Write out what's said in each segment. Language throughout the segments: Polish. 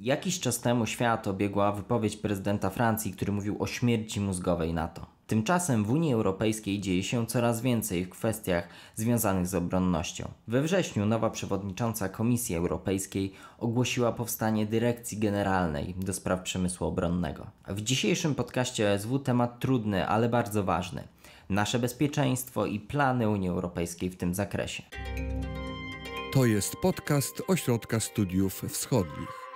Jakiś czas temu świat obiegła wypowiedź prezydenta Francji, który mówił o śmierci mózgowej NATO. Tymczasem w Unii Europejskiej dzieje się coraz więcej w kwestiach związanych z obronnością. We wrześniu nowa przewodnicząca Komisji Europejskiej ogłosiła powstanie Dyrekcji Generalnej do spraw przemysłu obronnego. W dzisiejszym podcaście OSW temat trudny, ale bardzo ważny. Nasze bezpieczeństwo i plany Unii Europejskiej w tym zakresie. To jest podcast Ośrodka Studiów Wschodnich.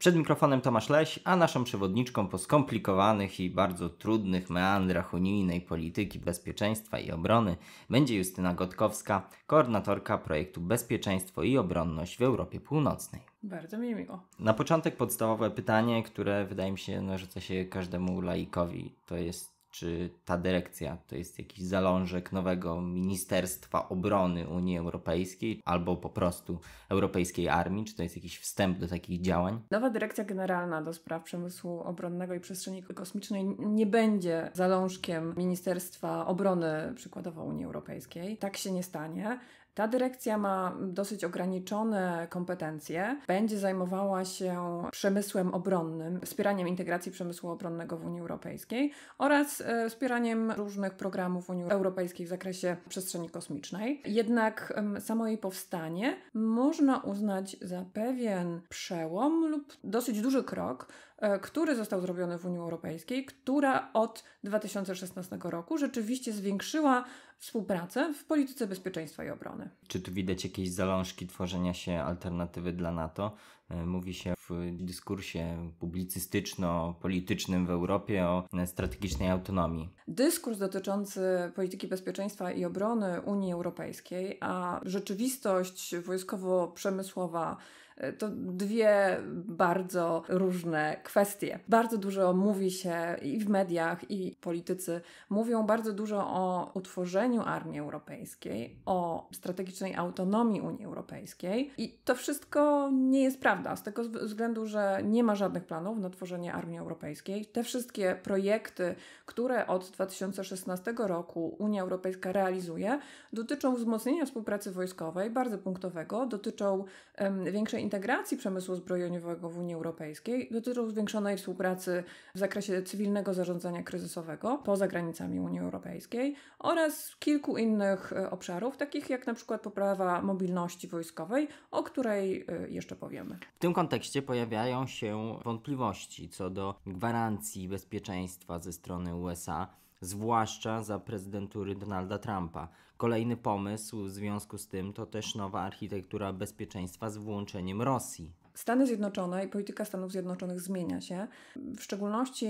Przed mikrofonem Tomasz Leś, a naszą przewodniczką po skomplikowanych i bardzo trudnych meandrach unijnej polityki bezpieczeństwa i obrony będzie Justyna Gotkowska, koordynatorka projektu Bezpieczeństwo i Obronność w Europie Północnej. Bardzo mi miło. Na początek podstawowe pytanie, które wydaje mi się rzuca się każdemu laikowi, to jest czy ta dyrekcja to jest jakiś zalążek nowego Ministerstwa Obrony Unii Europejskiej albo po prostu Europejskiej Armii? Czy to jest jakiś wstęp do takich działań? Nowa Dyrekcja Generalna do Spraw Przemysłu Obronnego i Przestrzeni Kosmicznej nie będzie zalążkiem Ministerstwa Obrony przykładowo Unii Europejskiej. Tak się nie stanie. Ta dyrekcja ma dosyć ograniczone kompetencje. Będzie zajmowała się przemysłem obronnym, wspieraniem integracji przemysłu obronnego w Unii Europejskiej oraz e, wspieraniem różnych programów Unii Europejskiej w zakresie przestrzeni kosmicznej. Jednak samo jej powstanie można uznać za pewien przełom lub dosyć duży krok e, który został zrobiony w Unii Europejskiej, która od 2016 roku rzeczywiście zwiększyła współpracę w polityce bezpieczeństwa i obrony. Czy tu widać jakieś zalążki tworzenia się alternatywy dla NATO? E, mówi się w dyskursie publicystyczno-politycznym w Europie o strategicznej autonomii. Dyskurs dotyczący polityki bezpieczeństwa i obrony Unii Europejskiej, a rzeczywistość wojskowo-przemysłowa E, to dwie bardzo różne kwestie. Bardzo dużo mówi się i w mediach, i politycy mówią bardzo dużo o utworzeniu armii europejskiej, o strategicznej autonomii Unii Europejskiej. I to wszystko nie jest prawda, z tego względu, że nie ma żadnych planów na tworzenie armii europejskiej. Te wszystkie projekty, które od 2016 roku Unia Europejska realizuje, dotyczą wzmocnienia współpracy wojskowej, bardzo punktowego, dotyczą um, większej integracji przemysłu zbrojeniowego w Unii Europejskiej dotyczą zwiększonej współpracy w zakresie cywilnego zarządzania kryzysowego poza granicami Unii Europejskiej oraz kilku innych e, obszarów, takich jak na przykład poprawa mobilności wojskowej, o której e, jeszcze powiemy. W tym kontekście pojawiają się wątpliwości co do gwarancji bezpieczeństwa ze strony USA zwłaszcza za prezydentury Donalda Trumpa. Kolejny pomysł w związku z tym to też nowa architektura bezpieczeństwa z włączeniem Rosji. Stany Zjednoczone i polityka Stanów Zjednoczonych zmienia się. W szczególności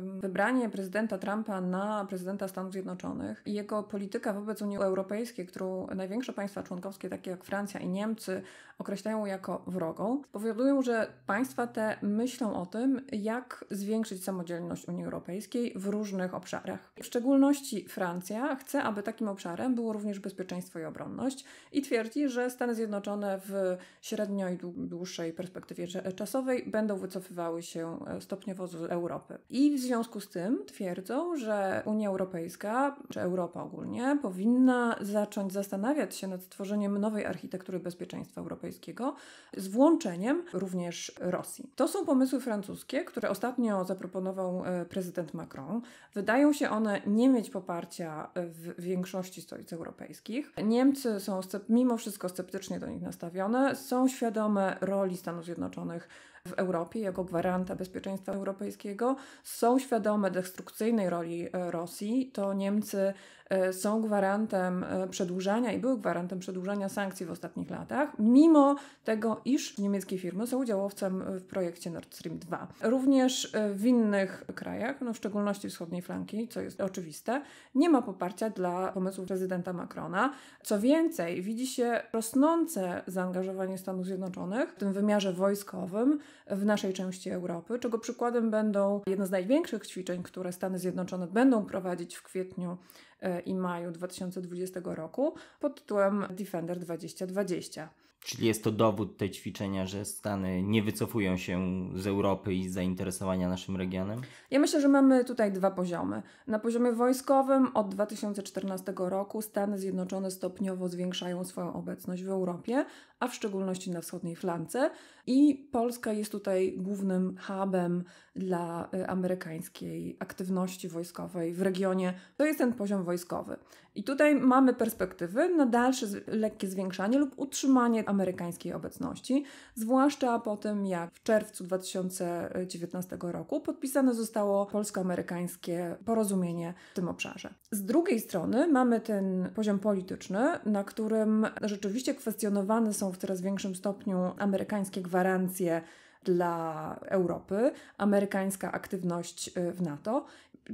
wybranie prezydenta Trumpa na prezydenta Stanów Zjednoczonych i jego polityka wobec Unii Europejskiej, którą największe państwa członkowskie, takie jak Francja i Niemcy, określają jako wrogą, powodują, że państwa te myślą o tym, jak zwiększyć samodzielność Unii Europejskiej w różnych obszarach. W szczególności Francja chce, aby takim obszarem było również bezpieczeństwo i obronność i twierdzi, że Stany Zjednoczone w średnio i dłuższej dłuższej perspektywie czasowej będą wycofywały się e, stopniowo z Europy. I w związku z tym twierdzą, że Unia Europejska, czy Europa ogólnie, powinna zacząć zastanawiać się nad stworzeniem nowej architektury bezpieczeństwa europejskiego z włączeniem również Rosji. To są pomysły francuskie, które ostatnio zaproponował e, prezydent Macron. Wydają się one nie mieć poparcia w większości stolic europejskich. Niemcy są mimo wszystko sceptycznie do nich nastawione, są świadome roli Stanów Zjednoczonych w Europie jako gwaranta bezpieczeństwa europejskiego, są świadome destrukcyjnej roli e, Rosji. To Niemcy e, są gwarantem e, przedłużania i były gwarantem przedłużania sankcji w ostatnich latach, mimo tego, iż niemieckie firmy są udziałowcem w projekcie Nord Stream 2. Również w innych krajach, no w szczególności wschodniej flanki, co jest oczywiste, nie ma poparcia dla pomysłu prezydenta Macrona. Co więcej, widzi się rosnące zaangażowanie Stanów Zjednoczonych w tym wymiarze wojskowym w naszej części Europy, czego przykładem będą jedno z największych ćwiczeń, które Stany Zjednoczone będą prowadzić w kwietniu e, i maju 2020 roku pod tytułem Defender 2020. Czyli jest to dowód tej ćwiczenia, że Stany nie wycofują się z Europy i z zainteresowania naszym regionem? Ja myślę, że mamy tutaj dwa poziomy. Na poziomie wojskowym od 2014 roku Stany Zjednoczone stopniowo zwiększają swoją obecność w Europie a w szczególności na wschodniej flance. I Polska jest tutaj głównym hubem dla y, amerykańskiej aktywności wojskowej w regionie. To jest ten poziom wojskowy. I tutaj mamy perspektywy na dalsze lekkie zwiększanie lub utrzymanie amerykańskiej obecności, zwłaszcza po tym, jak w czerwcu 2019 roku podpisane zostało polsko-amerykańskie porozumienie w tym obszarze. Z drugiej strony mamy ten poziom polityczny, na którym rzeczywiście kwestionowane są w coraz większym stopniu amerykańskie gwarancje dla Europy, amerykańska aktywność y, w NATO.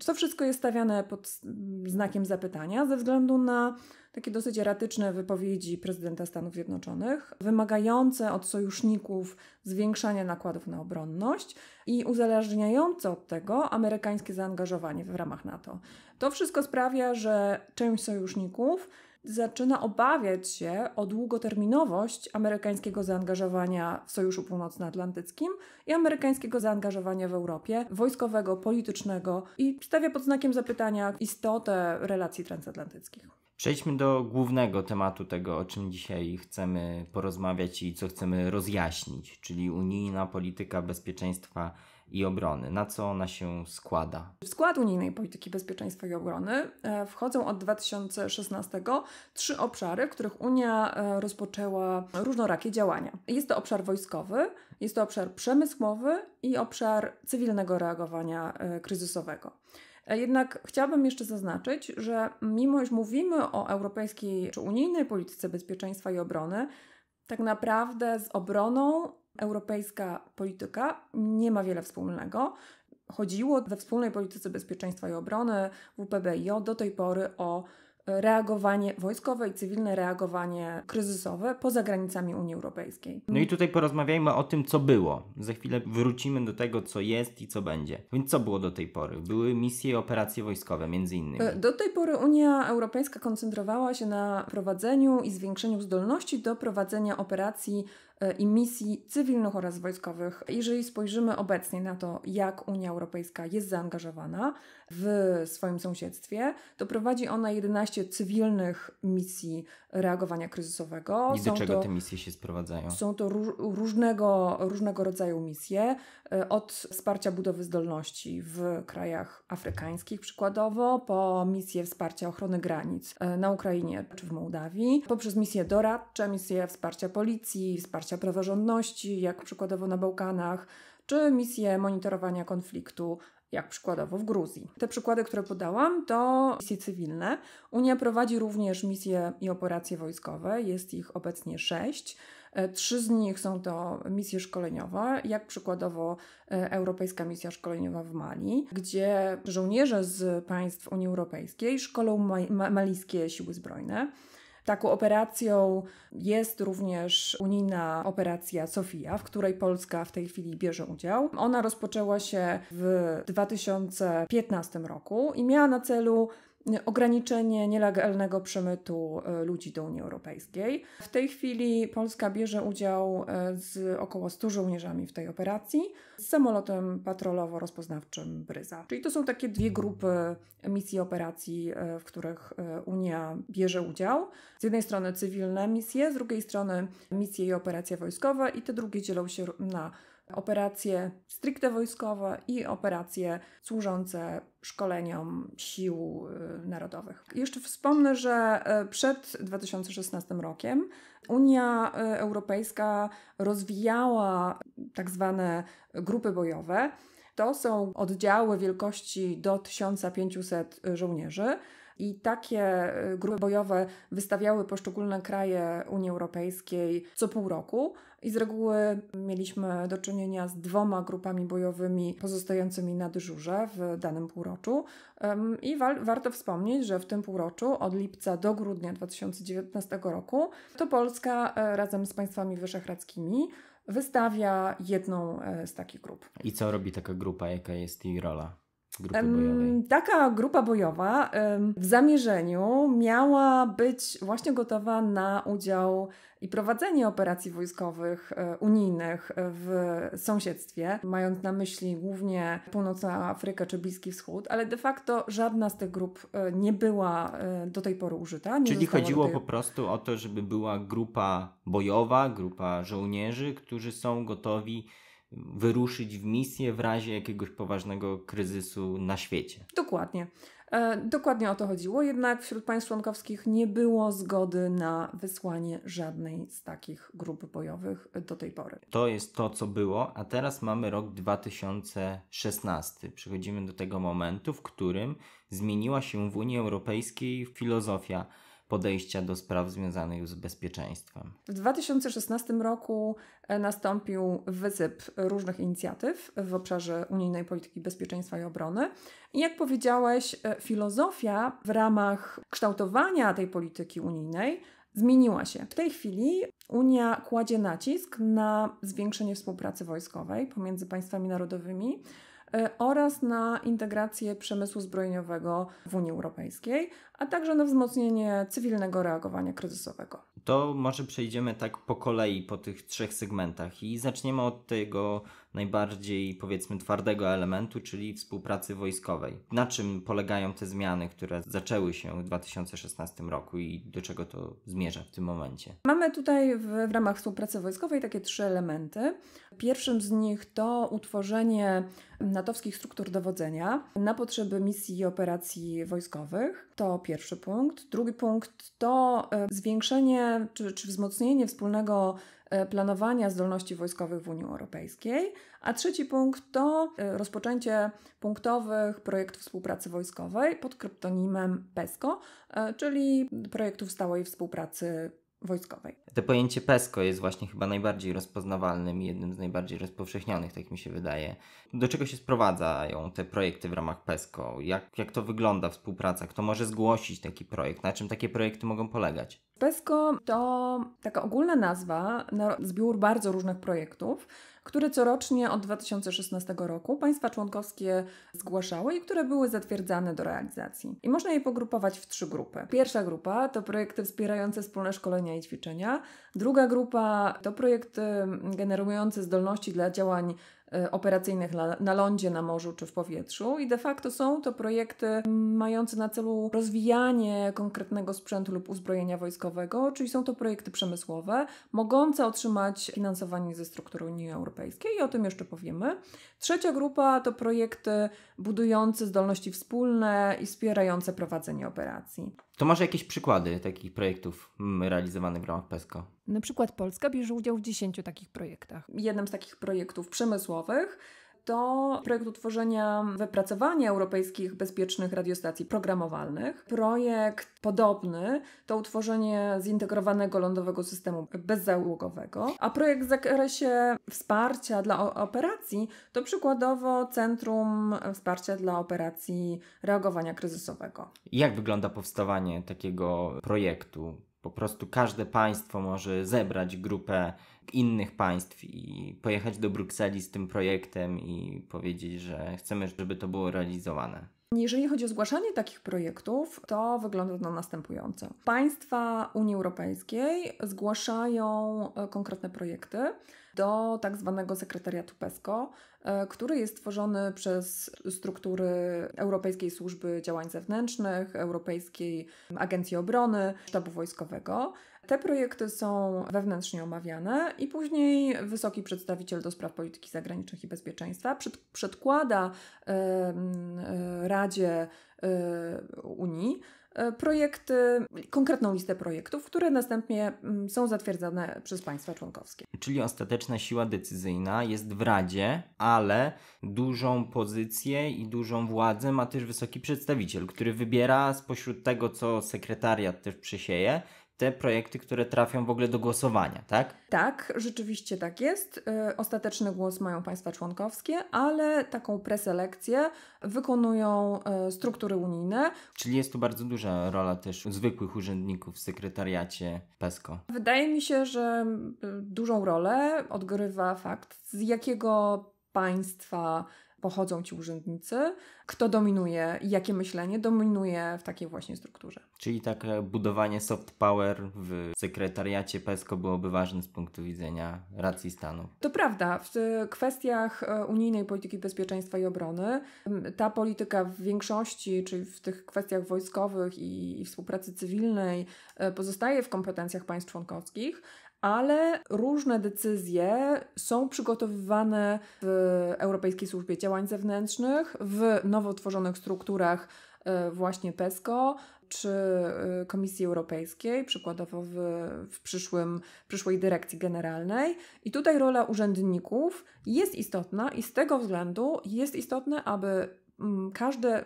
To wszystko jest stawiane pod znakiem zapytania ze względu na takie dosyć eratyczne wypowiedzi prezydenta Stanów Zjednoczonych, wymagające od sojuszników zwiększania nakładów na obronność i uzależniające od tego amerykańskie zaangażowanie w ramach NATO. To wszystko sprawia, że część sojuszników zaczyna obawiać się o długoterminowość amerykańskiego zaangażowania w Sojuszu Północnoatlantyckim i amerykańskiego zaangażowania w Europie, wojskowego, politycznego i stawia pod znakiem zapytania istotę relacji transatlantyckich. Przejdźmy do głównego tematu tego, o czym dzisiaj chcemy porozmawiać i co chcemy rozjaśnić, czyli unijna polityka bezpieczeństwa i obrony? Na co ona się składa? W skład unijnej polityki bezpieczeństwa i obrony e, wchodzą od 2016 trzy obszary, w których Unia e, rozpoczęła różnorakie działania. Jest to obszar wojskowy, jest to obszar przemysłowy i obszar cywilnego reagowania e, kryzysowego. Jednak chciałabym jeszcze zaznaczyć, że mimo iż mówimy o europejskiej czy unijnej polityce bezpieczeństwa i obrony, tak naprawdę z obroną europejska polityka nie ma wiele wspólnego. Chodziło we wspólnej polityce bezpieczeństwa i obrony WPBiO do tej pory o reagowanie wojskowe i cywilne reagowanie kryzysowe poza granicami Unii Europejskiej. No i tutaj porozmawiajmy o tym, co było. Za chwilę wrócimy do tego, co jest i co będzie. Więc co było do tej pory? Były misje i operacje wojskowe, między innymi. E, do tej pory Unia Europejska koncentrowała się na prowadzeniu i zwiększeniu zdolności do prowadzenia operacji E, i misji cywilnych oraz wojskowych. Jeżeli spojrzymy obecnie na to, jak Unia Europejska jest zaangażowana w swoim sąsiedztwie, to prowadzi ona 11 cywilnych misji reagowania kryzysowego. I do są czego to, te misje się sprowadzają? Są to róż, różnego, różnego rodzaju misje, e, od wsparcia budowy zdolności w krajach afrykańskich przykładowo, po misje wsparcia ochrony granic e, na Ukrainie czy w Mołdawii, poprzez misje doradcze, misje wsparcia policji, wsparcia wsparcia praworządności, jak przykładowo na Bałkanach, czy misje monitorowania konfliktu, jak przykładowo w Gruzji. Te przykłady, które podałam, to misje cywilne. Unia prowadzi również misje i operacje wojskowe, jest ich obecnie sześć. E, trzy z nich są to misje szkoleniowe, jak przykładowo e, Europejska Misja Szkoleniowa w Mali, gdzie żołnierze z państw Unii Europejskiej szkolą ma malijskie siły zbrojne. Taką operacją jest również unijna operacja Sofia, w której Polska w tej chwili bierze udział. Ona rozpoczęła się w 2015 roku i miała na celu ograniczenie nielegalnego przemytu e, ludzi do Unii Europejskiej. W tej chwili Polska bierze udział e, z około 100 żołnierzami w tej operacji z samolotem patrolowo-rozpoznawczym Bryza. Czyli to są takie dwie grupy misji operacji, e, w których Unia bierze udział. Z jednej strony cywilne misje, z drugiej strony misje i operacje wojskowe i te drugie dzielą się na operacje stricte wojskowe i operacje służące szkoleniom sił y, narodowych. Jeszcze wspomnę, że y, przed 2016 rokiem Unia y, Europejska rozwijała tak zwane grupy bojowe. To są oddziały wielkości do 1500 żołnierzy, i takie y, grupy bojowe wystawiały poszczególne kraje Unii Europejskiej co pół roku. I z reguły mieliśmy do czynienia z dwoma grupami bojowymi pozostającymi na dyżurze w danym półroczu. I wa- warto wspomnieć, że w tym półroczu, od lipca do grudnia 2019 roku, to Polska e, razem z państwami wyszehradzkimi wystawia jedną e, z takich grup. I co robi taka grupa? Jaka jest jej rola? grupy Taka grupa bojowa w zamierzeniu miała być właśnie gotowa na udział i prowadzenie operacji wojskowych e, unijnych e, w sąsiedztwie, mając na myśli głównie Północną Afrykę czy Bliski Wschód, ale de facto żadna z tych grup e, nie była do tej pory użyta. Czyli chodziło tej... po prostu o to, żeby była grupa bojowa, grupa żołnierzy, którzy są gotowi wyruszyć w misję w razie jakiegoś poważnego kryzysu na świecie. Dokładnie. E, dokładnie o to chodziło, jednak wśród państw członkowskich nie było zgody na wysłanie żadnej z takich grup bojowych do tej pory. To jest to, co było, a teraz mamy rok 2016. Przechodzimy do tego momentu, w którym zmieniła się w Unii Europejskiej filozofia podejścia do spraw związanych z bezpieczeństwem. W 2016 roku e, nastąpił wysyp różnych inicjatyw w obszarze unijnej polityki bezpieczeństwa i obrony. I jak powiedziałeś, e, filozofia w ramach kształtowania tej polityki unijnej zmieniła się. W tej chwili Unia kładzie nacisk na zwiększenie współpracy wojskowej pomiędzy państwami narodowymi E, oraz na integrację przemysłu zbrojeniowego w Unii Europejskiej, a także na wzmocnienie cywilnego reagowania kryzysowego. To może przejdziemy tak po kolei po tych trzech segmentach i zaczniemy od tego najbardziej powiedzmy twardego elementu, czyli współpracy wojskowej. Na czym polegają te zmiany, które zaczęły się w 2016 roku i do czego to zmierza w tym momencie? Mamy tutaj w, w ramach współpracy wojskowej takie trzy elementy. Pierwszym z nich to utworzenie natowskich struktur dowodzenia na potrzeby misji i operacji wojskowych. To pierwszy punkt. Drugi punkt to e, zwiększenie czy, czy wzmocnienie wspólnego E, planowania zdolności wojskowych w Unii Europejskiej, a trzeci punkt to e, rozpoczęcie punktowych projektów współpracy wojskowej pod kryptonimem PESCO, e, czyli projektów stałej współpracy wojskowej. To pojęcie PESCO jest właśnie chyba najbardziej rozpoznawalnym i jednym z najbardziej rozpowszechnionych, tak mi się wydaje. Do czego się sprowadzają te projekty w ramach PESCO? Jak, jak to wygląda współpraca? Kto może zgłosić taki projekt? Na czym takie projekty mogą polegać? PESCO to taka ogólna nazwa na no, zbiór bardzo różnych projektów, które corocznie od 2016 roku państwa członkowskie zgłaszały i które były zatwierdzane do realizacji. I można je pogrupować w trzy grupy. Pierwsza grupa to projekty wspierające wspólne szkolenia i ćwiczenia, druga grupa to projekty generujące zdolności dla działań E, operacyjnych na, na lądzie, na morzu czy w powietrzu. I de facto są to projekty mające na celu rozwijanie konkretnego sprzętu lub uzbrojenia wojskowego, czyli są to projekty przemysłowe, mogące otrzymać finansowanie ze struktury Unii Europejskiej i o tym jeszcze powiemy. Trzecia grupa to projekty budujące zdolności wspólne i wspierające prowadzenie operacji. To może jakieś przykłady takich projektów mm, realizowanych w ramach PESCO? Na przykład Polska bierze udział w 10 takich projektach. Jednym z takich projektów przemysłowych to projekt utworzenia wypracowania europejskich bezpiecznych radiostacji programowalnych. Projekt podobny to utworzenie zintegrowanego lądowego systemu bezzałogowego, a projekt w zakresie wsparcia dla operacji to przykładowo Centrum Wsparcia dla Operacji Reagowania Kryzysowego. Jak wygląda powstawanie takiego projektu? Po prostu każde państwo może zebrać grupę innych państw i pojechać do Brukseli z tym projektem i powiedzieć, że chcemy, żeby to było realizowane. Jeżeli chodzi o zgłaszanie takich projektów, to wygląda to następująco. Państwa Unii Europejskiej zgłaszają e, konkretne projekty do tak zwanego sekretariatu PESCO, e, który jest tworzony przez struktury Europejskiej Służby Działań Zewnętrznych, Europejskiej Agencji Obrony, Sztabu Wojskowego. Te projekty są wewnętrznie omawiane i później wysoki przedstawiciel do spraw polityki zagranicznych i bezpieczeństwa przed, przedkłada y, y, Radzie y, Unii E, projekty, konkretną listę projektów, które następnie mm, są zatwierdzane przez państwa członkowskie. Czyli ostateczna siła decyzyjna jest w Radzie, ale dużą pozycję i dużą władzę ma też wysoki przedstawiciel, który wybiera spośród tego, co sekretariat też przysieje, te projekty, które trafią w ogóle do głosowania, tak? Tak, rzeczywiście tak jest. Y, ostateczny głos mają państwa członkowskie, ale taką preselekcję wykonują y, struktury unijne. Czyli jest tu bardzo duża rola też zwykłych urzędników w sekretariacie PESCO. Wydaje mi się, że y, dużą rolę odgrywa fakt, z jakiego państwa pochodzą ci urzędnicy, kto dominuje i jakie myślenie dominuje w takiej właśnie strukturze. Czyli tak e, budowanie soft power w sekretariacie PESCO byłoby ważne z punktu widzenia racji stanu. To prawda. W kwestiach e, unijnej polityki bezpieczeństwa i obrony ta polityka w większości, czyli w tych kwestiach wojskowych i, i współpracy cywilnej e, pozostaje w kompetencjach państw członkowskich, ale różne decyzje są przygotowywane w Europejskiej Służbie Działań Zewnętrznych, w nowo tworzonych strukturach e, właśnie PESCO czy e, Komisji Europejskiej, przykładowo w, w przyszłym, przyszłej dyrekcji generalnej. I tutaj rola urzędników jest istotna i z tego względu jest istotne, aby każde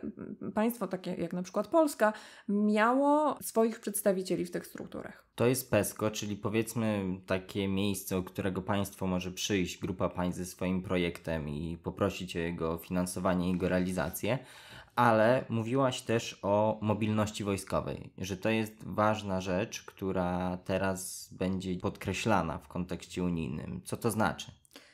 państwo, takie jak na przykład Polska, miało swoich przedstawicieli w tych strukturach. To jest PESCO, czyli powiedzmy takie miejsce, do którego państwo może przyjść, grupa państw ze swoim projektem i poprosić o jego finansowanie, i jego realizację. Ale mówiłaś też o mobilności wojskowej, że to jest ważna rzecz, która teraz będzie podkreślana w kontekście unijnym. Co to znaczy?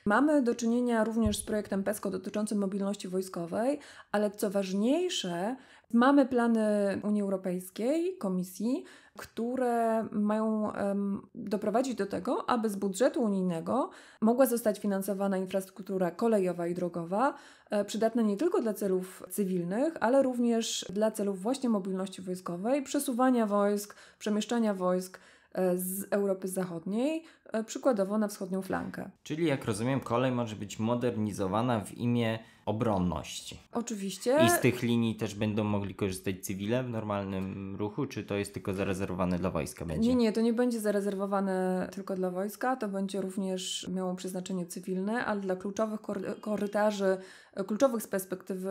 Mamy do czynienia również z projektem PESCO dotyczącym mobilności wojskowej, ale co ważniejsze, mamy plany Unii Europejskiej, Komisji, które mają um, doprowadzić do tego, aby z budżetu unijnego mogła zostać finansowana infrastruktura kolejowa i drogowa, e, przydatna nie tylko dla celów cywilnych, ale również dla celów właśnie mobilności wojskowej, przesuwania wojsk, przemieszczania wojsk e, z Europy Zachodniej E, przykładowo na wschodnią flankę. Czyli jak rozumiem, kolej może być modernizowana w imię obronności. Oczywiście. I z tych linii też będą mogli korzystać cywile w normalnym ruchu, czy to jest tylko zarezerwowane dla wojska będzie? Nie, nie, to nie będzie zarezerwowane tylko dla wojska, to będzie również miało przeznaczenie cywilne, ale dla kluczowych korytarzy, e, kluczowych z perspektywy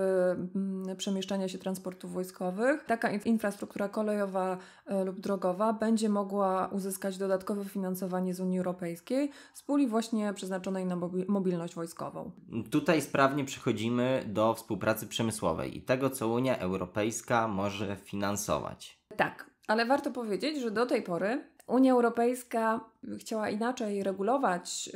mm, przemieszczania się transportów wojskowych, taka infrastruktura kolejowa e, lub drogowa będzie mogła uzyskać dodatkowe finansowanie z Unii Europejskiej z puli właśnie przeznaczonej na mobilność wojskową. Tutaj sprawnie przechodzimy do współpracy przemysłowej i tego, co Unia Europejska może finansować. Tak, ale warto powiedzieć, że do tej pory Unia Europejska chciała inaczej regulować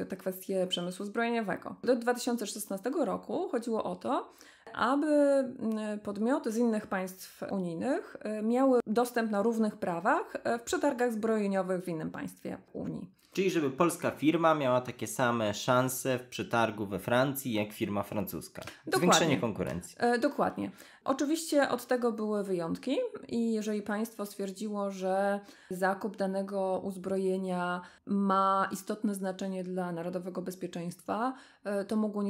y, te kwestie przemysłu zbrojeniowego. Do 2016 roku chodziło o to, aby mm, podmioty z innych państw unijnych y, miały dostęp na równych prawach y, w przetargach zbrojeniowych w innym państwie Unii. Czyli żeby polska firma miała takie same szanse w przetargu we Francji jak firma francuska. Dokładnie. Zwiększenie konkurencji. E, dokładnie. Oczywiście od tego były wyjątki i jeżeli państwo stwierdziło, że zakup danego uzbrojenia ma istotne znaczenie dla narodowego bezpieczeństwa, to mogło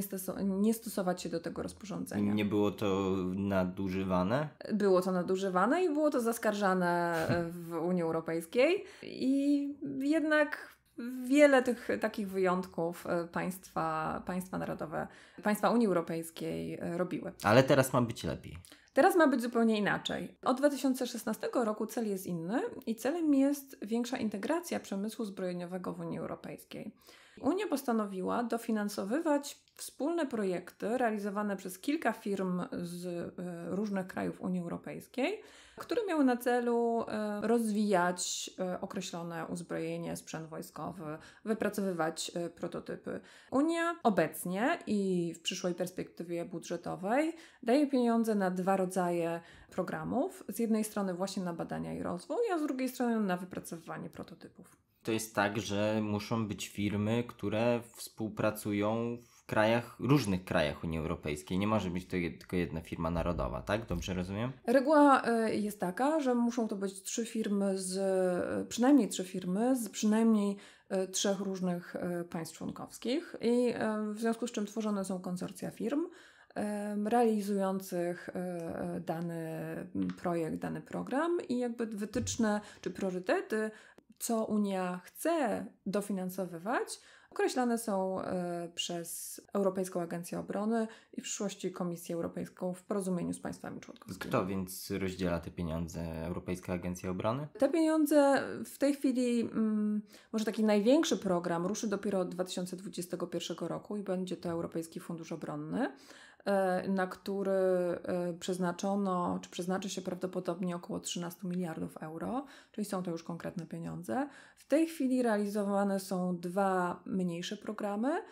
nie, stosować się do tego rozporządzenia. Nie było to nadużywane? Było to nadużywane i było to zaskarżane e, w Unii Europejskiej. I jednak wiele tych takich wyjątków e, państwa, państwa narodowe, państwa Unii Europejskiej e, robiły. Ale teraz ma być lepiej. Teraz ma być zupełnie inaczej. Od 2016 roku cel jest inny i celem jest większa integracja przemysłu zbrojeniowego w Unii Europejskiej. Unia postanowiła dofinansowywać wspólne projekty realizowane przez kilka firm z e, różnych krajów Unii Europejskiej, które miały na celu e, rozwijać e, określone uzbrojenie, sprzęt wojskowy, wypracowywać prototypy. Unia obecnie i w przyszłej perspektywie budżetowej daje pieniądze na dwa rodzaje programów: z jednej strony właśnie na badania i rozwój, a z drugiej strony na wypracowywanie prototypów to jest tak, że muszą być firmy, które współpracują w krajach, różnych krajach Unii Europejskiej. Nie może być to jed, tylko jedna firma narodowa, tak? Dobrze rozumiem? Reguła e, jest taka, że muszą to być trzy firmy z, e, przynajmniej trzy firmy z przynajmniej e, trzech różnych państw członkowskich i w związku z czym tworzone są konsorcja firm realizujących dany projekt, dany program i jakby wytyczne czy priorytety co Unia chce dofinansowywać, określane są e, przez Europejską Agencję Obrony i w przyszłości Komisję Europejską w porozumieniu z państwami członkowskimi. Kto więc rozdziela te pieniądze? Europejska Agencja Obrony? Te pieniądze w tej chwili, mm, może taki największy program ruszy dopiero od 2021 roku i będzie to Europejski Fundusz Obronny. E, na który e, przeznaczono, czy przeznaczy się prawdopodobnie około 13 miliardów euro, czyli są to już konkretne pieniądze. W tej chwili realizowane są dwa mniejsze programy.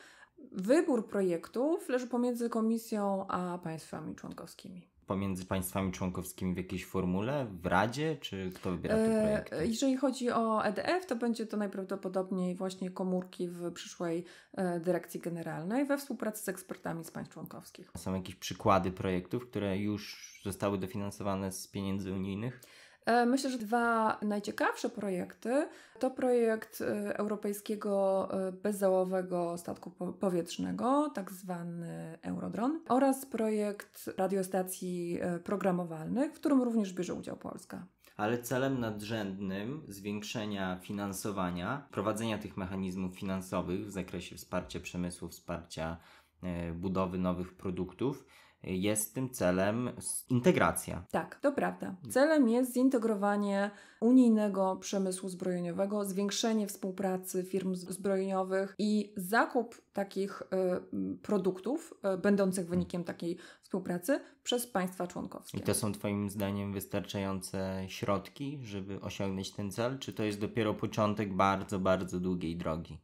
Wybór projektów leży pomiędzy Komisją a państwami członkowskimi pomiędzy państwami członkowskimi w jakiejś formule, w Radzie, czy kto wybiera te e, projekty? Jeżeli chodzi o EDF, to będzie to najprawdopodobniej właśnie komórki w przyszłej e, dyrekcji generalnej we współpracy z ekspertami z państw członkowskich. Są jakieś przykłady projektów, które już zostały dofinansowane z pieniędzy unijnych? E, myślę, że dwa najciekawsze projekty to projekt e, europejskiego e, bezzałowego statku powietrznego, tak zwany Eurodron, oraz projekt radiostacji programowalnych, w którym również bierze udział Polska. Ale celem nadrzędnym zwiększenia finansowania, prowadzenia tych mechanizmów finansowych w zakresie wsparcia przemysłu, wsparcia budowy nowych produktów jest tym celem integracja. Tak, to prawda. Celem jest zintegrowanie unijnego przemysłu zbrojeniowego, zwiększenie współpracy firm zbrojeniowych i zakup takich y, produktów y, będących wynikiem takiej współpracy przez państwa członkowskie. I to są Twoim zdaniem wystarczające środki, żeby osiągnąć ten cel, czy to jest dopiero początek bardzo, bardzo długiej drogi?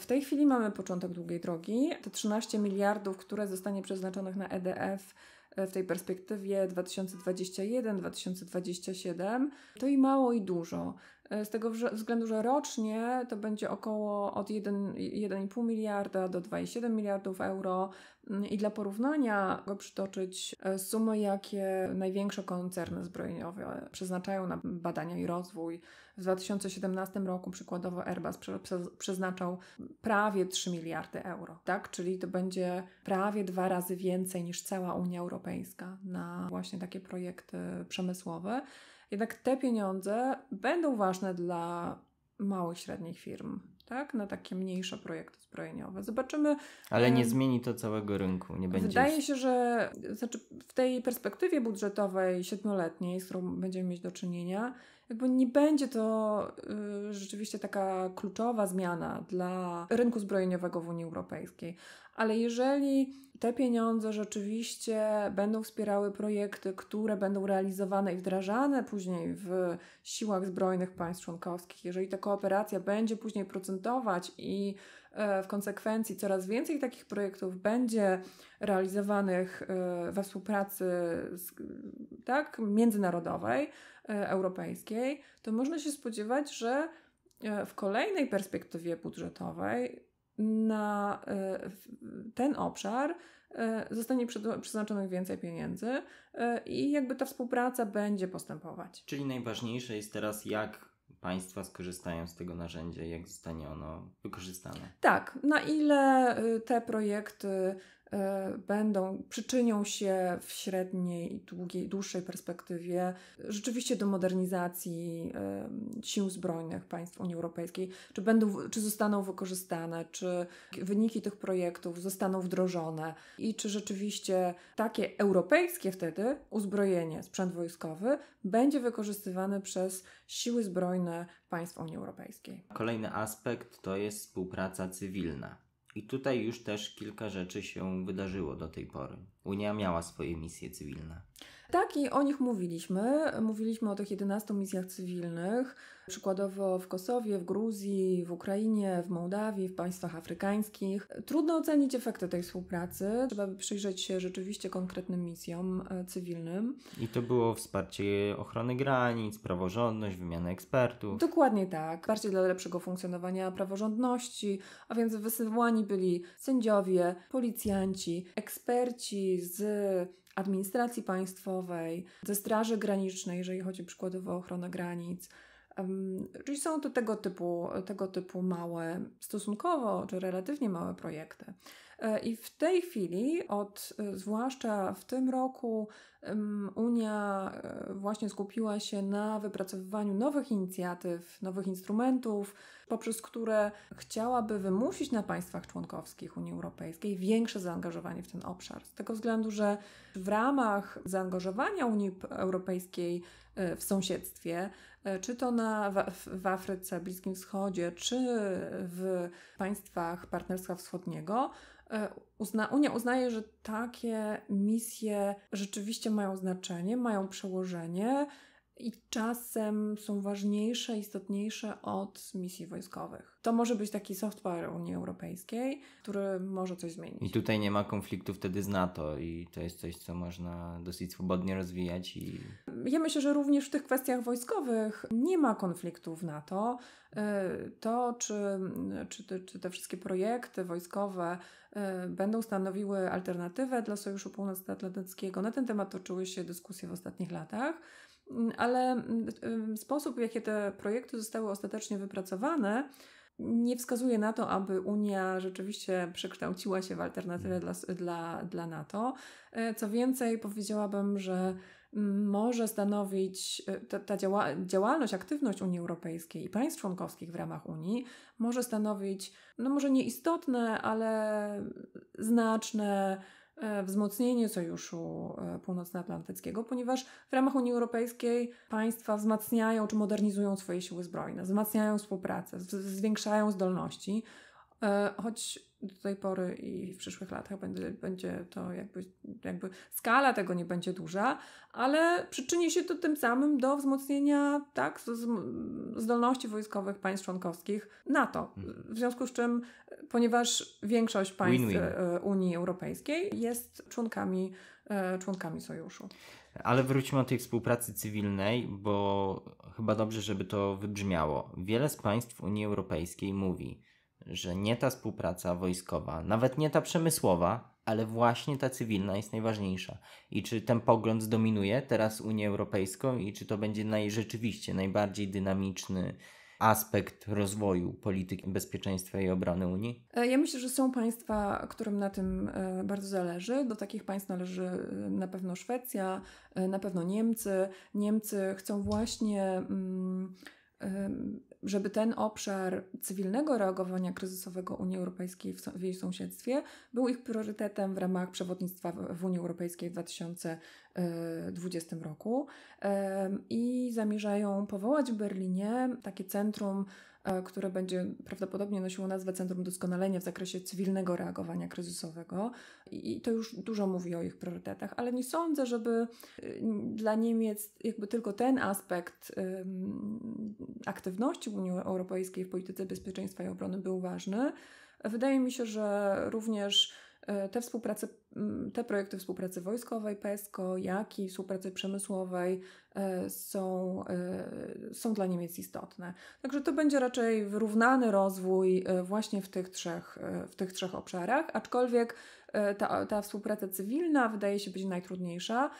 W tej chwili mamy początek długiej drogi. Te 13 miliardów, które zostanie przeznaczonych na EDF e, w tej perspektywie 2021-2027, to i mało, i dużo. E, z tego względu, że rocznie to będzie około od 1,5 miliarda do 2,7 miliardów euro. Mm, I dla porównania mogę przytoczyć e, sumy, jakie największe koncerny zbrojeniowe przeznaczają na badania i rozwój. W 2017 roku przykładowo Airbus przeznaczał prawie 3 miliardy euro, tak? Czyli to będzie prawie dwa razy więcej niż cała Unia Europejska na właśnie takie projekty przemysłowe. Jednak te pieniądze będą ważne dla małych, średnich firm, tak? Na takie mniejsze projekty zbrojeniowe. Zobaczymy. Ale nie um, zmieni to całego rynku, nie będzie. Wydaje się, że znaczy w tej perspektywie budżetowej siedmioletniej, z którą będziemy mieć do czynienia, jakby nie będzie to y, rzeczywiście taka kluczowa zmiana dla rynku zbrojeniowego w Unii Europejskiej ale jeżeli te pieniądze rzeczywiście będą wspierały projekty, które będą realizowane i wdrażane później w siłach zbrojnych państw członkowskich, jeżeli ta kooperacja będzie później procentować i e, w konsekwencji coraz więcej takich projektów będzie realizowanych e, we współpracy tak, międzynarodowej, e, europejskiej, to można się spodziewać, że w kolejnej perspektywie budżetowej na e, ten obszar e, zostanie przeznaczonych więcej pieniędzy e, i jakby ta współpraca będzie postępować. Czyli najważniejsze jest teraz, jak państwa skorzystają z tego narzędzia, jak zostanie ono wykorzystane. Tak, na ile y, te projekty E, będą, przyczynią się w średniej i długiej, dłuższej perspektywie rzeczywiście do modernizacji e, sił zbrojnych państw Unii Europejskiej, czy, będą, czy zostaną wykorzystane, czy wyniki tych projektów zostaną wdrożone i czy rzeczywiście takie europejskie wtedy uzbrojenie, sprzęt wojskowy będzie wykorzystywany przez siły zbrojne państw Unii Europejskiej. Kolejny aspekt to jest współpraca cywilna i tutaj już też kilka rzeczy się wydarzyło do tej pory. Unia miała swoje misje cywilne. Tak, i o nich mówiliśmy. Mówiliśmy o tych 11 misjach cywilnych, przykładowo w Kosowie, w Gruzji, w Ukrainie, w Mołdawii, w państwach afrykańskich. Trudno ocenić efekty tej współpracy. Trzeba by przyjrzeć się rzeczywiście konkretnym misjom e, cywilnym. I to było wsparcie ochrony granic, praworządność, wymiana ekspertów. Dokładnie tak. Wsparcie dla lepszego funkcjonowania praworządności, a więc wysyłani byli sędziowie, policjanci, eksperci z administracji państwowej, ze Straży Granicznej, jeżeli chodzi przykładowo o ochronę granic, Czyli są to tego typu, tego typu małe, stosunkowo czy relatywnie małe projekty. E, I w tej chwili, od, e, zwłaszcza w tym roku, Unia e, właśnie skupiła się na wypracowywaniu nowych inicjatyw, nowych instrumentów, poprzez które chciałaby wymusić na państwach członkowskich Unii Europejskiej większe zaangażowanie w ten obszar. Z tego względu, że w ramach zaangażowania Unii Europejskiej w sąsiedztwie E, czy to na, w, w Afryce, Bliskim Wschodzie, czy w państwach Partnerstwa Wschodniego, e, Uzna, Unia uznaje, że takie misje rzeczywiście mają znaczenie, mają przełożenie i czasem są ważniejsze, istotniejsze od misji wojskowych. To może być taki software Unii Europejskiej, który może coś zmienić. I tutaj nie ma konfliktu wtedy z NATO i to jest coś, co można dosyć swobodnie rozwijać. I... Ja myślę, że również w tych kwestiach wojskowych nie ma konfliktu w NATO. Y, to, czy, czy, czy te wszystkie projekty wojskowe y, będą stanowiły alternatywę dla Sojuszu Północnoatlantyckiego, na ten temat toczyły się dyskusje w ostatnich latach ale mm, y, y, sposób, w jaki te projekty zostały ostatecznie wypracowane, nie wskazuje na to, aby Unia rzeczywiście przekształciła się w alternatywę mm. dla, dla, dla NATO. Y, co więcej, powiedziałabym, że mm, może stanowić ta, ta działa, działalność, aktywność Unii Europejskiej i państw członkowskich w ramach Unii może stanowić, no może nieistotne, ale znaczne E, wzmocnienie Sojuszu e, Północnoatlantyckiego, ponieważ w ramach Unii Europejskiej państwa wzmacniają czy modernizują swoje siły zbrojne, wzmacniają współpracę, zwiększają zdolności, e, choć do tej pory i w przyszłych latach będzie, będzie to jakby, jakby skala tego nie będzie duża, ale przyczyni się to tym samym do wzmocnienia tak, zdolności wojskowych państw członkowskich NATO. Mhm. W związku z czym, ponieważ większość państw Win -win. E, Unii Europejskiej jest członkami, e, członkami sojuszu. Ale wróćmy do tej współpracy cywilnej, bo chyba dobrze, żeby to wybrzmiało. Wiele z państw Unii Europejskiej mówi, że nie ta współpraca wojskowa, nawet nie ta przemysłowa, ale właśnie ta cywilna jest najważniejsza. I czy ten pogląd zdominuje teraz Unię Europejską i czy to będzie naj, rzeczywiście najbardziej dynamiczny aspekt rozwoju polityki bezpieczeństwa i obrony Unii? E, ja myślę, że są państwa, którym na tym e, bardzo zależy. Do takich państw należy e, na pewno Szwecja, na pewno Niemcy. Niemcy chcą właśnie. Mm, żeby ten obszar cywilnego reagowania kryzysowego Unii Europejskiej w, w jej sąsiedztwie był ich priorytetem w ramach przewodnictwa w Unii Europejskiej w 2020 e, roku e, i zamierzają powołać w Berlinie takie centrum E, które będzie prawdopodobnie nosiło nazwę Centrum Doskonalenia w zakresie cywilnego reagowania kryzysowego. I to już dużo mówi o ich priorytetach, ale nie sądzę, żeby y, dla Niemiec jakby tylko ten aspekt aktywności Unii Europejskiej w polityce bezpieczeństwa i obrony był ważny. Wydaje mi się, że również E, te współprace, mm, te projekty współpracy wojskowej PESCO, jak i współpracy przemysłowej e, są, e, są dla Niemiec istotne. Także to będzie raczej wyrównany rozwój właśnie w tych trzech, w tych trzech obszarach, aczkolwiek ta, ta współpraca cywilna wydaje się być najtrudniejsza,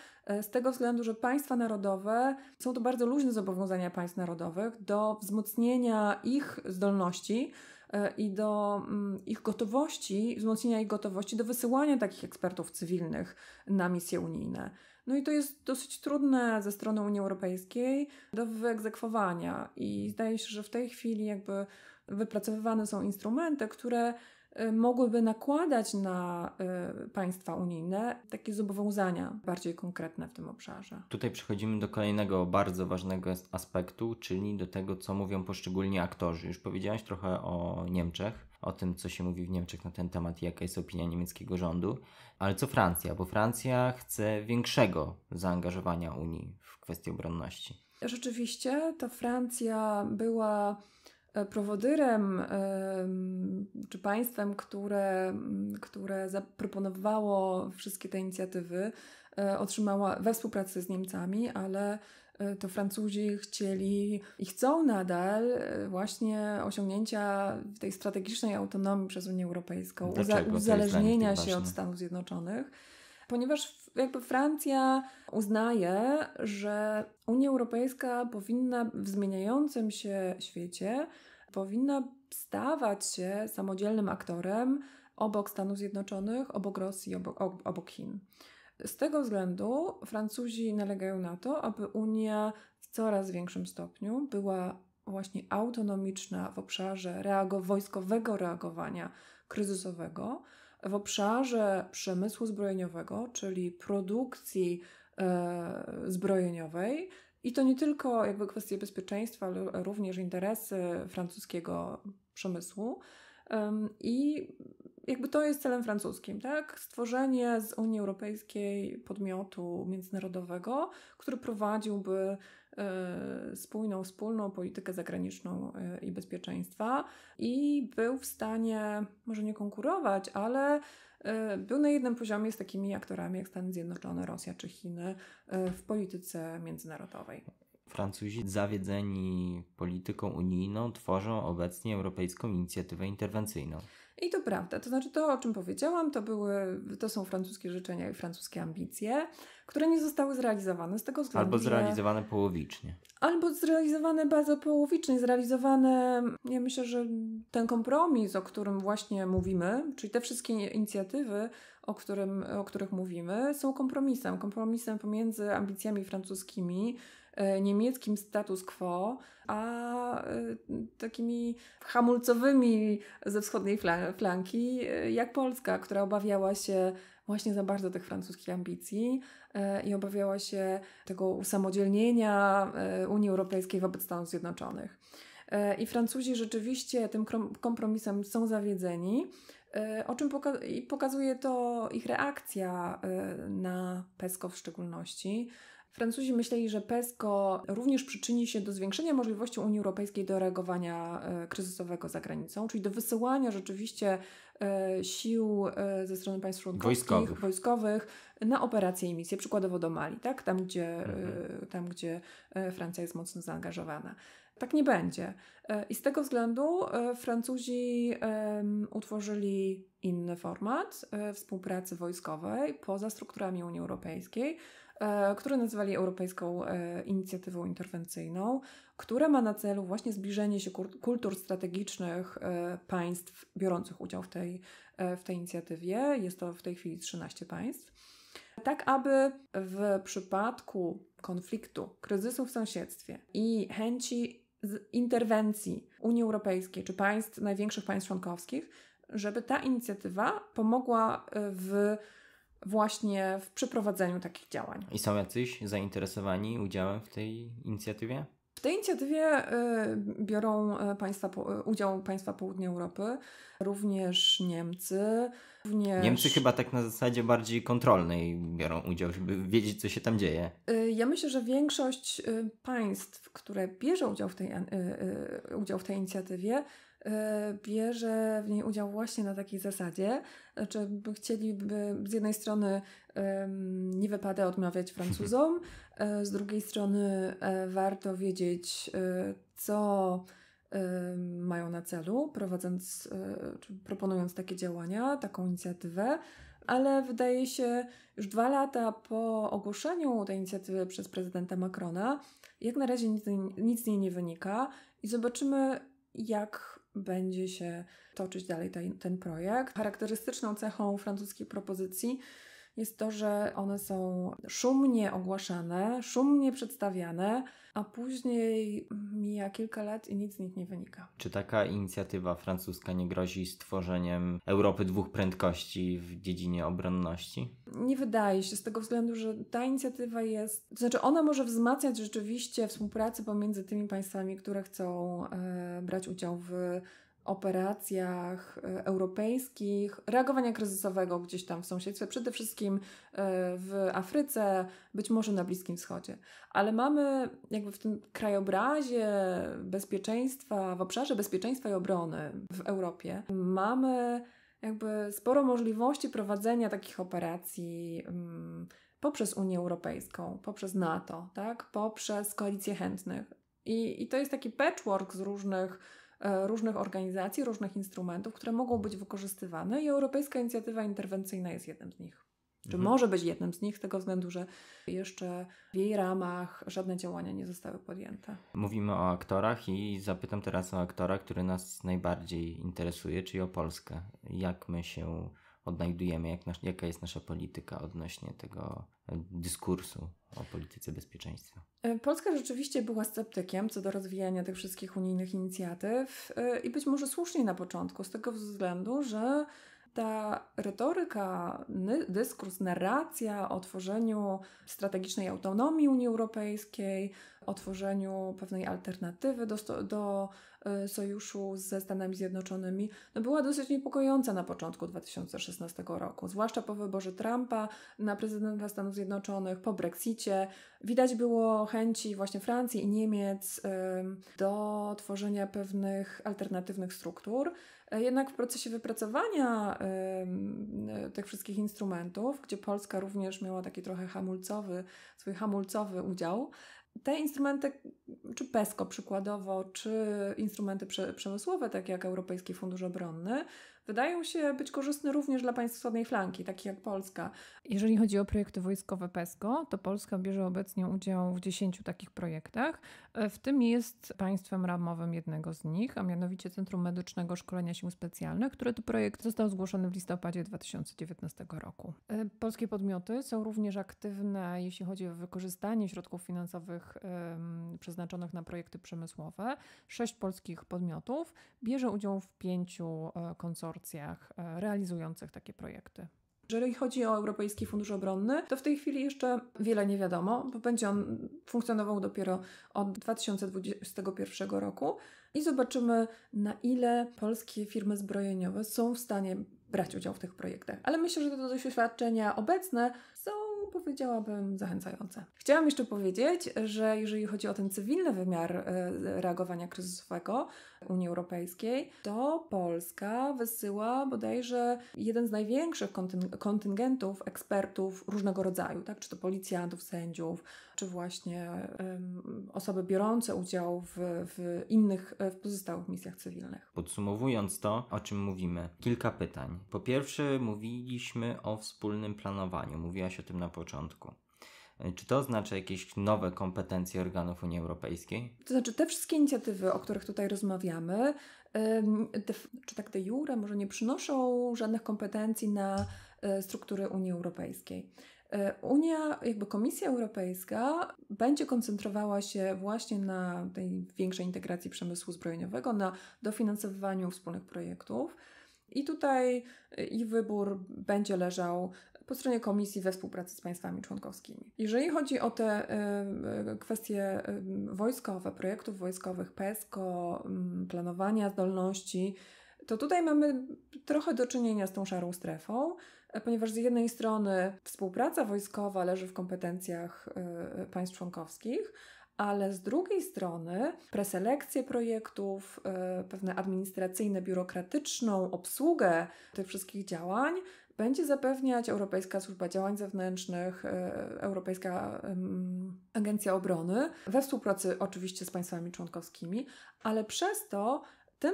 z tego względu, że państwa narodowe są to bardzo luźne zobowiązania państw narodowych do wzmocnienia ich zdolności E, i do mm, ich gotowości, wzmocnienia ich gotowości do wysyłania takich ekspertów cywilnych na misje unijne. No i to jest dosyć trudne ze strony Unii Europejskiej do wyegzekwowania i zdaje się, że w tej chwili jakby wypracowywane są instrumenty, które E, mogłyby nakładać na e, państwa unijne takie zobowiązania bardziej konkretne w tym obszarze. Tutaj przechodzimy do kolejnego bardzo ważnego aspektu, czyli do tego, co mówią poszczególni aktorzy. Już powiedziałaś trochę o Niemczech o tym, co się mówi w Niemczech na ten temat, jaka jest opinia niemieckiego rządu. Ale co Francja? Bo Francja chce większego zaangażowania Unii w kwestię obronności. Rzeczywiście, to Francja była E, prowodyrem czy państwem, które, które zaproponowało wszystkie te inicjatywy, e, otrzymała we współpracy z Niemcami, ale e, to Francuzi chcieli i chcą nadal właśnie osiągnięcia tej strategicznej autonomii przez Unię Europejską, uzależnienia tak się od Stanów Zjednoczonych ponieważ jakby Francja uznaje, że Unia Europejska powinna w zmieniającym się świecie powinna stawać się samodzielnym aktorem obok Stanów Zjednoczonych, obok Rosji, obok, obok Chin. Z tego względu Francuzi nalegają na to, aby Unia w coraz większym stopniu była właśnie autonomiczna w obszarze reago- wojskowego reagowania kryzysowego, w obszarze przemysłu zbrojeniowego, czyli produkcji e, zbrojeniowej. I to nie tylko jakby kwestie bezpieczeństwa, ale również interesy francuskiego przemysłu. I jakby to jest celem francuskim, tak? Stworzenie z Unii Europejskiej podmiotu międzynarodowego, który prowadziłby E, spójną, wspólną politykę zagraniczną e, i bezpieczeństwa i był w stanie, może nie konkurować, ale e, był na jednym poziomie z takimi aktorami jak Stany Zjednoczone, Rosja czy Chiny w polityce międzynarodowej. Francuzi, zawiedzeni polityką unijną, tworzą obecnie Europejską Inicjatywę Interwencyjną. I to prawda. To znaczy, to o czym powiedziałam, to, były, to są francuskie życzenia i francuskie ambicje, które nie zostały zrealizowane z tego względu. Albo zrealizowane że... połowicznie. Albo zrealizowane bardzo połowicznie, zrealizowane. Ja myślę, że ten kompromis, o którym właśnie mówimy, czyli te wszystkie inicjatywy, o, którym, o których mówimy, są kompromisem. Kompromisem pomiędzy ambicjami francuskimi E, niemieckim status quo, a e, takimi hamulcowymi ze wschodniej flanki, e, jak Polska, która obawiała się właśnie za bardzo tych francuskich ambicji i obawiała się tego usamodzielnienia Unii Europejskiej wobec Stanów Zjednoczonych. I Francuzi rzeczywiście tym kompromisem są zawiedzeni, o czym poka pokazuje to ich reakcja na PESCO w szczególności, Francuzi myśleli, że PESCO również przyczyni się do zwiększenia możliwości Unii Europejskiej do reagowania e, kryzysowego za granicą, czyli do wysyłania rzeczywiście e, sił e, ze strony państw członkowskich, wojskowych, wojskowych na operacje i misje, przykładowo do Mali, tak? tam, gdzie, mhm. tam, gdzie Francja jest mocno zaangażowana. Tak nie będzie. I z tego względu Francuzi utworzyli inny format współpracy wojskowej poza strukturami Unii Europejskiej E, które nazwali Europejską e, Inicjatywą Interwencyjną, która ma na celu właśnie zbliżenie się kultur strategicznych e, państw biorących udział w tej, w tej inicjatywie. Jest to w tej chwili 13 państw. Tak, aby w przypadku konfliktu, kryzysu w sąsiedztwie i chęci interwencji Unii Europejskiej czy państw, największych państw członkowskich, żeby ta inicjatywa pomogła w właśnie w przeprowadzeniu takich działań. I są jacyś zainteresowani udziałem w tej inicjatywie? W tej inicjatywie y, biorą y, państwa, y, udział państwa południa Europy, również Niemcy. Również... Niemcy chyba tak na zasadzie bardziej kontrolnej biorą udział, żeby wiedzieć, co się tam dzieje. Ja myślę, że większość państw, które bierze udział w tej, udział w tej inicjatywie, E, bierze w niej udział właśnie na takiej zasadzie, czy chcieliby z jednej strony nie wypada odmawiać Francuzom, e, z drugiej strony e, warto wiedzieć, co mają na celu, prowadząc, proponując takie działania, taką inicjatywę, ale wydaje się, już dwa lata po ogłoszeniu tej inicjatywy przez prezydenta Macrona, jak na razie nic, nic z niej nie wynika i zobaczymy, jak będzie się toczyć dalej ten, ten projekt. Charakterystyczną cechą francuskiej propozycji jest to, że one są szumnie ogłaszane, szumnie przedstawiane, a później mija kilka lat i nic z nich nie wynika. Czy taka inicjatywa francuska nie grozi stworzeniem Europy dwóch prędkości w dziedzinie obronności? Nie wydaje się, z tego względu, że ta inicjatywa jest, to znaczy ona może wzmacniać rzeczywiście współpracę pomiędzy tymi państwami, które chcą e, brać udział w operacjach e, europejskich, reagowania kryzysowego gdzieś tam w sąsiedztwie, przede wszystkim e, w Afryce, być może na Bliskim Wschodzie. Ale mamy jakby w tym krajobrazie bezpieczeństwa, w obszarze bezpieczeństwa i obrony w Europie, mamy jakby sporo możliwości prowadzenia takich operacji mm, poprzez Unię Europejską, poprzez NATO, tak? poprzez koalicję chętnych. I, I to jest taki patchwork z różnych E, różnych organizacji, różnych instrumentów, które mogą być wykorzystywane i Europejska Inicjatywa Interwencyjna jest jednym z nich. Czy mhm. może być jednym z nich, z tego względu, że jeszcze w jej ramach żadne działania nie zostały podjęte. Mówimy o aktorach i zapytam teraz o aktora, który nas najbardziej interesuje, czyli o Polskę. Jak my się odnajdujemy, jak nasz, jaka jest nasza polityka odnośnie tego e, dyskursu o polityce bezpieczeństwa. E, Polska rzeczywiście była sceptykiem co do rozwijania tych wszystkich unijnych inicjatyw e, i być może słusznie na początku, z tego względu, że ta retoryka, dyskurs, narracja o tworzeniu strategicznej autonomii Unii Europejskiej, o tworzeniu pewnej alternatywy do, do y, sojuszu ze Stanami Zjednoczonymi, no była dosyć niepokojąca na początku 2016 roku, zwłaszcza po wyborze Trumpa na prezydenta Stanów Zjednoczonych, po Brexicie. Widać było chęci właśnie Francji i Niemiec do tworzenia pewnych alternatywnych struktur. E, jednak w procesie wypracowania e, tych wszystkich instrumentów, gdzie Polska również miała taki trochę hamulcowy, swój hamulcowy udział, te instrumenty, czy PESCO przykładowo, czy instrumenty prze, przemysłowe, takie jak Europejski Fundusz Obronny, wydają się być korzystne również dla państw wschodniej flanki, takich jak Polska. Jeżeli chodzi o projekty wojskowe PESCO, to Polska bierze obecnie udział w 10 takich projektach. E, w tym jest państwem ramowym jednego z nich, a mianowicie Centrum Medycznego Szkolenia Sił Specjalnych, który to projekt został zgłoszony w listopadzie 2019 roku. E, polskie podmioty są również aktywne, jeśli chodzi o wykorzystanie środków finansowych przeznaczonych na projekty przemysłowe. Sześć polskich podmiotów bierze udział w pięciu e, konsorcjach konsorcjach e, realizujących takie projekty. Jeżeli chodzi o Europejski Fundusz Obronny, to w tej chwili jeszcze wiele nie wiadomo, bo będzie on funkcjonował dopiero od 2021 roku i zobaczymy, na ile polskie firmy zbrojeniowe są w stanie brać udział w tych projektach. Ale myślę, że to doświadczenia obecne powiedziałabym zachęcające. Chciałam jeszcze powiedzieć, że jeżeli chodzi o ten cywilny wymiar e, reagowania kryzysowego Unii Europejskiej, to Polska wysyła bodajże jeden z największych kontyngentów ekspertów różnego rodzaju, tak? czy to policjantów, sędziów, czy właśnie um, osoby biorące udział w, w innych, w pozostałych misjach cywilnych. Podsumowując to, o czym mówimy, kilka pytań. Po pierwsze, mówiliśmy o wspólnym planowaniu. Mówiłaś o tym na początku początku. Y, czy to oznacza jakieś nowe kompetencje organów Unii Europejskiej? To znaczy, te wszystkie inicjatywy, o których tutaj rozmawiamy, de, czy tak de jure, może nie przynoszą żadnych kompetencji na e, struktury Unii Europejskiej. E, Unia, jakby Komisja Europejska będzie koncentrowała się właśnie na tej większej integracji przemysłu zbrojeniowego, na dofinansowywaniu wspólnych projektów. I tutaj e, ich wybór będzie leżał po stronie Komisji we współpracy z państwami członkowskimi. Jeżeli chodzi o te y, y, kwestie y, wojskowe, projektów wojskowych, PESCO, mm, planowania zdolności, to tutaj mamy trochę do czynienia z tą szarą strefą, e, ponieważ z jednej strony współpraca wojskowa leży w kompetencjach państw członkowskich, ale z drugiej strony preselekcje projektów, pewne administracyjne, biurokratyczną obsługę tych wszystkich działań będzie zapewniać Europejska Służba Działań Zewnętrznych, e, Europejska Agencja Obrony, we współpracy oczywiście z państwami członkowskimi, ale przez to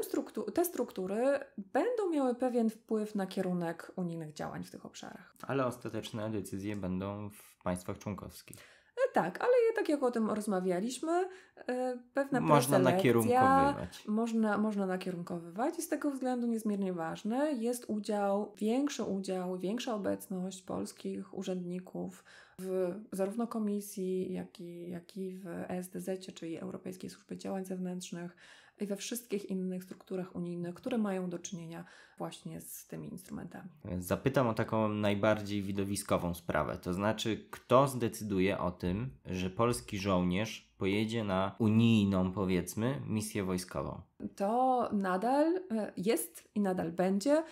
Struktu te struktury będą miały pewien wpływ na kierunek unijnych działań w tych obszarach. Ale ostateczne decyzje będą w państwach członkowskich tak, ale tak jak o tym rozmawialiśmy, e, pewna Można nakierunkowywać. Można, można nakierunkowywać i z tego względu niezmiernie ważne jest udział, większy udział, większa obecność polskich urzędników w zarówno komisji, jak i, jak i w SDZ, czyli Europejskiej Służbie Działań Zewnętrznych i we wszystkich innych strukturach unijnych, które mają do czynienia właśnie z tymi instrumentami. Zapytam o taką najbardziej widowiskową sprawę, to znaczy kto zdecyduje o tym, że polski żołnierz pojedzie na unijną, powiedzmy, misję wojskową? To nadal e, jest i nadal będzie e,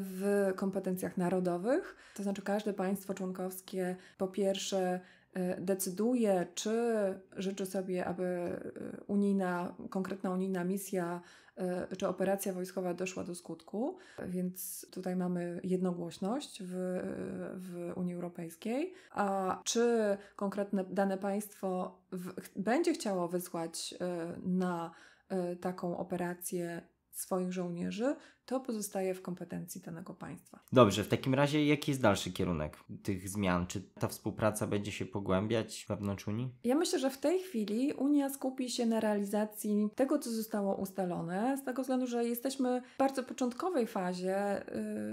w kompetencjach narodowych. To znaczy, każde państwo członkowskie po pierwsze Y, decyduje, czy życzy sobie, aby y, unijna, konkretna unijna misja y, czy operacja wojskowa doszła do skutku, więc tutaj mamy jednogłośność w, w Unii Europejskiej. A czy konkretne dane państwo w, będzie chciało wysłać na taką operację swoich żołnierzy, to pozostaje w kompetencji danego państwa. Dobrze, w takim razie jaki jest dalszy kierunek tych zmian? Czy ta współpraca będzie się pogłębiać wewnątrz Unii? Ja myślę, że w tej chwili Unia skupi się na realizacji tego, co zostało ustalone, z tego względu, że jesteśmy w bardzo początkowej fazie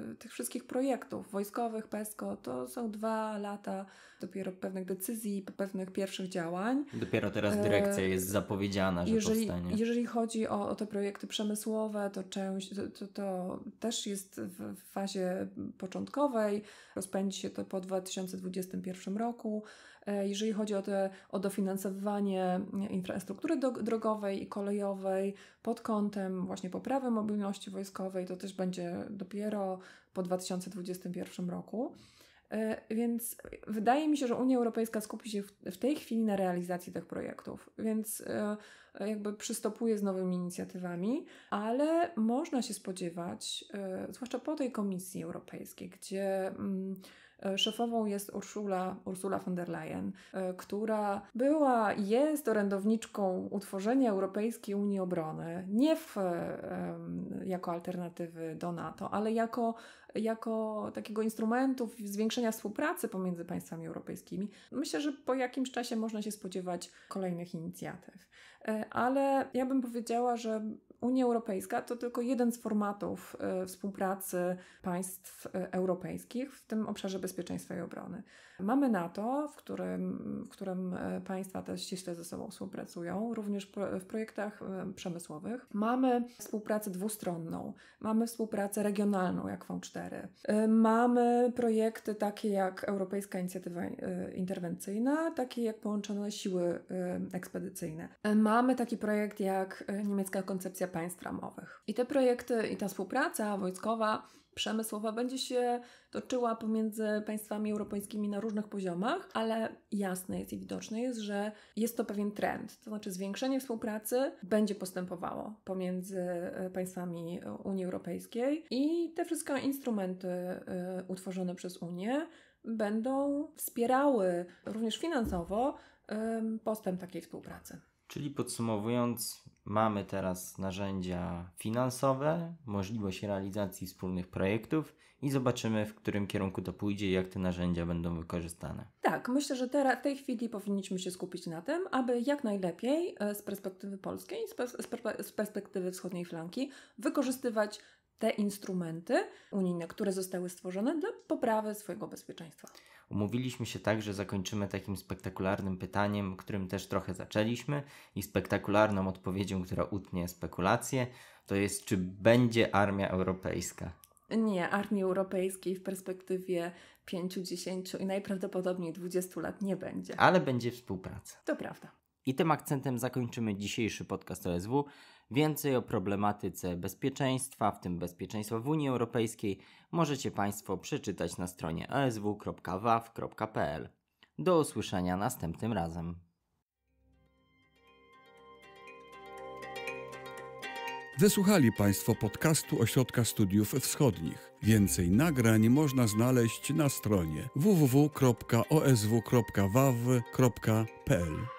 yy, tych wszystkich projektów wojskowych, PESCO. To są dwa lata dopiero pewnych decyzji, pewnych pierwszych działań. Dopiero teraz dyrekcja e, jest zapowiedziana, że jeżeli, powstanie. Jeżeli chodzi o, o te projekty przemysłowe, to, część, to, to, to też jest w fazie początkowej. Rozpędzi się to po 2021 roku. E, jeżeli chodzi o, te, o dofinansowanie infrastruktury drogowej i kolejowej pod kątem właśnie poprawy mobilności wojskowej, to też będzie dopiero po 2021 roku. E, więc wydaje mi się, że Unia Europejska skupi się w tej chwili na realizacji tych projektów, więc e, e, jakby przystopuje z nowymi inicjatywami, ale można się spodziewać, zwłaszcza po tej Komisji Europejskiej, gdzie mm, szefową jest Ursula Ursula von der Leyen, która była i jest orędowniczką utworzenia Europejskiej Unii Obrony, nie w, jako alternatywy do NATO, ale jako jako takiego instrumentu zwiększenia współpracy pomiędzy państwami europejskimi, myślę, że po jakimś czasie można się spodziewać kolejnych inicjatyw. E, ale ja bym powiedziała, że Unia Europejska to tylko jeden z formatów e, współpracy państw e, europejskich w tym obszarze bezpieczeństwa i obrony. Mamy NATO, w którym, w którym państwa też ściśle ze sobą współpracują, również w projektach przemysłowych. Mamy współpracę dwustronną, mamy współpracę regionalną, jak V4 E, mamy projekty takie jak Europejska Inicjatywa e, Interwencyjna, takie jak Połączone Siły e, Ekspedycyjne. Mamy taki projekt jak Niemiecka Koncepcja Państw Ramowych. I te projekty i ta współpraca wojskowa przemysłowa będzie się toczyła pomiędzy państwami europejskimi na różnych poziomach, ale jasne jest i widoczne jest, że jest to pewien trend, to znaczy zwiększenie współpracy będzie postępowało pomiędzy e, państwami e, Unii Europejskiej i te wszystkie instrumenty e, utworzone przez Unię będą wspierały również finansowo postęp takiej współpracy. Czyli podsumowując, Mamy teraz narzędzia finansowe, możliwość realizacji wspólnych projektów i zobaczymy, w którym kierunku to pójdzie i jak te narzędzia będą wykorzystane. Tak, myślę, że teraz, w tej chwili powinniśmy się skupić na tym, aby jak najlepiej e, z perspektywy polskiej, z perspektywy wschodniej flanki wykorzystywać te instrumenty unijne, które zostały stworzone dla poprawy swojego bezpieczeństwa. Umówiliśmy się tak, że zakończymy takim spektakularnym pytaniem, którym też trochę zaczęliśmy, i spektakularną odpowiedzią, która utnie spekulacje, to jest, czy będzie armia europejska? Nie, armii europejskiej w perspektywie 5, 10 i najprawdopodobniej 20 lat nie będzie. Ale będzie współpraca. To prawda. I tym akcentem zakończymy dzisiejszy podcast OSW. Więcej o problematyce bezpieczeństwa, w tym bezpieczeństwa w Unii Europejskiej, możecie Państwo przeczytać na stronie esw.waw.pl. Do usłyszenia następnym razem. Wysłuchali Państwo podcastu Ośrodka Studiów Wschodnich. Więcej nagrań można znaleźć na stronie www.osw.waw.pl.